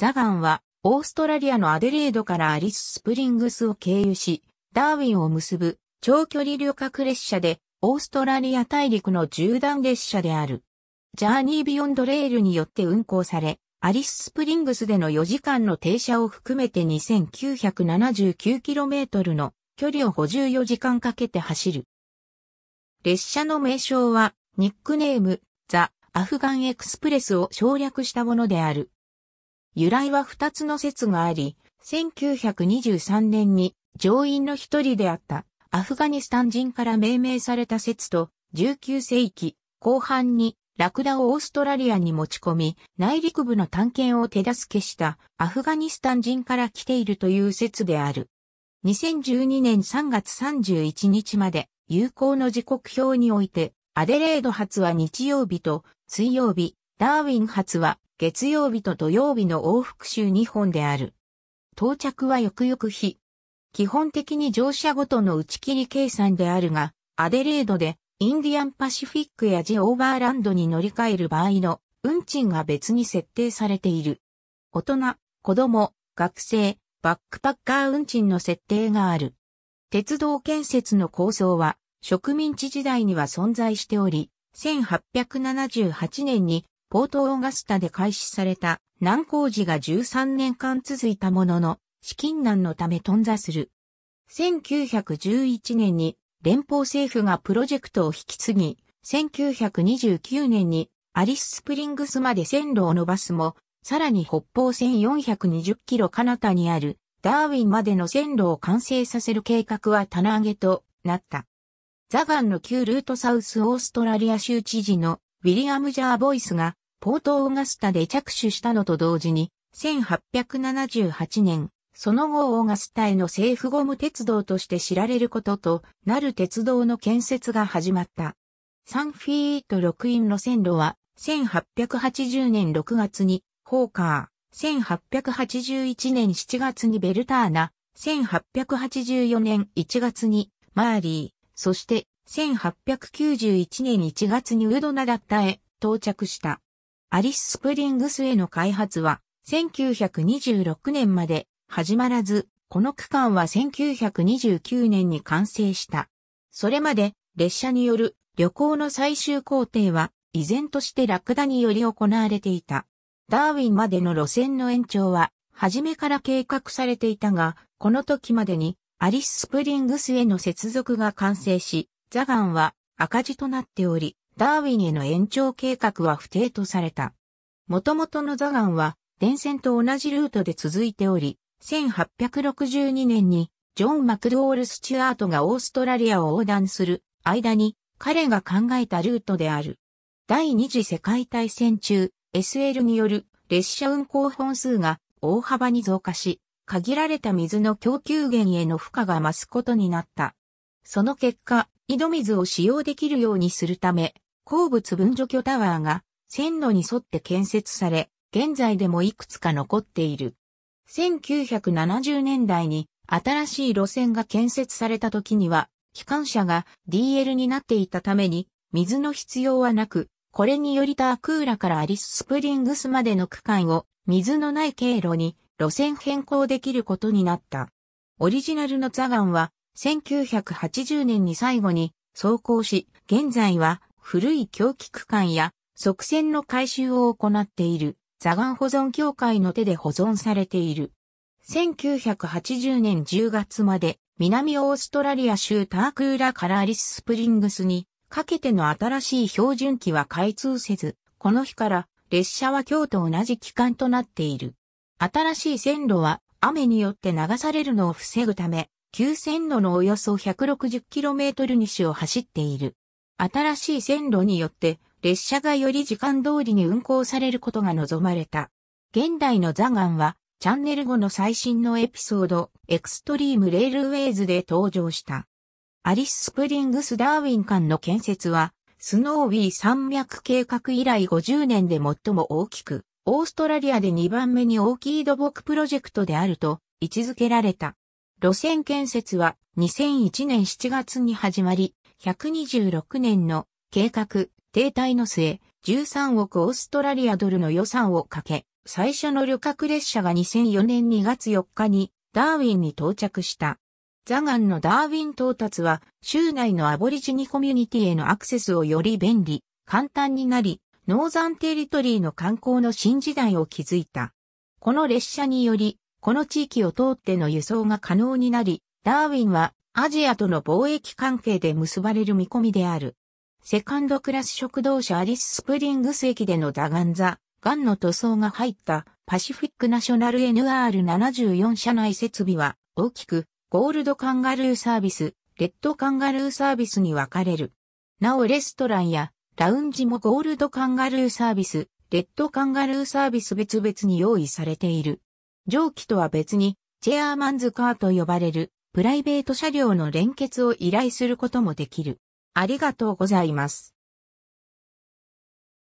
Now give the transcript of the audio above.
ザガンは、オーストラリアのアデレードからアリス・スプリングスを経由し、ダーウィンを結ぶ長距離旅客列車で、オーストラリア大陸の縦断列車である。ジャーニー・ビヨンドレールによって運行され、アリス・スプリングスでの4時間の停車を含めて 2979km の距離を54時間かけて走る。列車の名称は、ニックネーム、ザ・アフガンエクスプレスを省略したものである。由来は二つの説があり、1923年に上院の一人であったアフガニスタン人から命名された説と、19世紀後半にラクダをオーストラリアに持ち込み、内陸部の探検を手助けしたアフガニスタン人から来ているという説である。2012年3月31日まで有効の時刻表において、アデレード発は日曜日と水曜日、ダーウィン発は月曜日と土曜日の往復週2本である。到着は翌々日。基本的に乗車ごとの打ち切り計算であるが、アデレードでインディアンパシフィックやジオーバーランドに乗り換える場合の運賃が別に設定されている。大人、子供、学生、バックパッカー運賃の設定がある。鉄道建設の構想は植民地時代には存在しており、1878年にポートオーガスタで開始された難工事が13年間続いたものの、資金難のため頓挫する。1911年に連邦政府がプロジェクトを引き継ぎ、1929年にアリススプリングスまで線路を伸ばすも、さらに北方線420キロ彼方にあるダーウィンまでの線路を完成させる計画は棚上げとなった。ザガンの旧ルートサウスオーストラリア州知事のウィリアム・ジャーボイスがポートオーガスタで着手したのと同時に、1878年、その後オーガスタへの政府ゴム鉄道として知られることとなる鉄道の建設が始まった。サンフィート6イン路線路は、1880年6月に、ホーカー、1881年7月にベルターナ、1884年1月に、マーリー、そして、1891年1月にウドナラッタへ到着した。アリス・スプリングスへの開発は1926年まで始まらず、この区間は1929年に完成した。それまで列車による旅行の最終工程は依然としてラクダにより行われていた。ダーウィンまでの路線の延長は初めから計画されていたが、この時までにアリス・スプリングスへの接続が完成し、ザガンは赤字となっており、ダーウィンへの延長計画は不定とされた。元々のザガンは、電線と同じルートで続いており、1862年に、ジョン・マクドール・スチュアートがオーストラリアを横断する間に、彼が考えたルートである。第二次世界大戦中、SL による列車運行本数が大幅に増加し、限られた水の供給源への負荷が増すことになった。その結果、井戸水を使用できるようにするため、鉱物分除去タワーが線路に沿って建設され、現在でもいくつか残っている。1970年代に新しい路線が建設された時には、機関車が DL になっていたために、水の必要はなく、これによりタークーラからアリススプリングスまでの区間を水のない経路に路線変更できることになった。オリジナルのザガンは1980年に最後に走行し、現在は古い狂気区間や側線の回収を行っている座岩保存協会の手で保存されている。1980年10月まで南オーストラリア州タークーラからアリススプリングスにかけての新しい標準機は開通せず、この日から列車は今日と同じ期間となっている。新しい線路は雨によって流されるのを防ぐため、旧線路のおよそ 160km 西を走っている。新しい線路によって列車がより時間通りに運行されることが望まれた。現代のザガンはチャンネル後の最新のエピソードエクストリームレールウェイズで登場した。アリス・スプリングス・ダーウィン間の建設はスノーウィー山脈計画以来50年で最も大きく、オーストラリアで2番目に大きい土木プロジェクトであると位置づけられた。路線建設は2001年7月に始まり、126年の計画、停滞の末、13億オーストラリアドルの予算をかけ、最初の旅客列車が2004年2月4日にダーウィンに到着した。ザガンのダーウィン到達は、州内のアボリジニコミュニティへのアクセスをより便利、簡単になり、ノーザンテリトリーの観光の新時代を築いた。この列車により、この地域を通っての輸送が可能になり、ダーウィンはアジアとの貿易関係で結ばれる見込みである。セカンドクラス食堂車アリススプリングス駅でのダガンザ、ガンの塗装が入ったパシフィックナショナル NR74 車内設備は大きくゴールドカンガルーサービス、レッドカンガルーサービスに分かれる。なおレストランやラウンジもゴールドカンガルーサービス、レッドカンガルーサービス別々に用意されている。蒸気とは別にチェアーマンズカーと呼ばれるプライベート車両の連結を依頼することもできる。ありがとうございます。